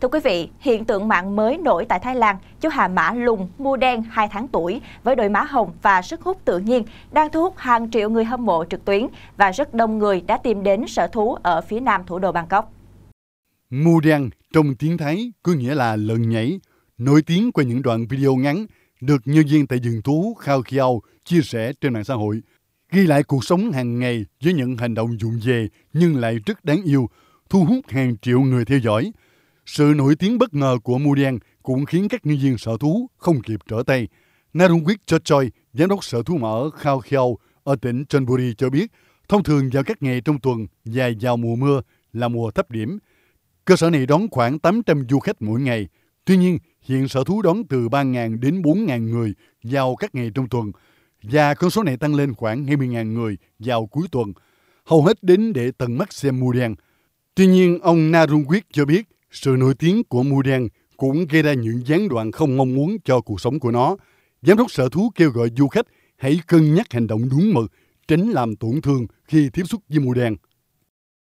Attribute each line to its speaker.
Speaker 1: Thưa quý vị, hiện tượng mạng mới nổi tại Thái Lan, chú hà mã lùng mua đen 2 tháng tuổi với đôi má hồng và sức hút tự nhiên đang thu hút hàng triệu người hâm mộ trực tuyến và rất đông người đã tìm đến sở thú ở phía nam thủ đô Bangkok.
Speaker 2: mua đen trong tiếng Thái có nghĩa là lợn nhảy, nổi tiếng qua những đoạn video ngắn được nhân viên tại vườn thú Khao Khiao chia sẻ trên mạng xã hội, ghi lại cuộc sống hàng ngày với những hành động dụng về nhưng lại rất đáng yêu, thu hút hàng triệu người theo dõi – sự nổi tiếng bất ngờ của Muriel cũng khiến các nhân viên sở thú không kịp trở tay. Narungwit Chochoi, giám đốc sở thú mở Khao Khiao ở tỉnh Chonburi cho biết, thông thường vào các ngày trong tuần và vào mùa mưa là mùa thấp điểm. Cơ sở này đón khoảng 800 du khách mỗi ngày. Tuy nhiên, hiện sở thú đón từ 3.000 đến 4.000 người vào các ngày trong tuần và con số này tăng lên khoảng 20.000 người vào cuối tuần, hầu hết đến để tận mắt xem Muriel. Tuy nhiên, ông Narungwit cho biết sự nổi tiếng của đen cũng gây ra những gián đoạn không mong muốn cho cuộc sống của nó. Giám đốc sở thú kêu gọi du khách hãy cân nhắc hành động đúng mực, tránh làm tổn thương khi tiếp xúc với mùa đen.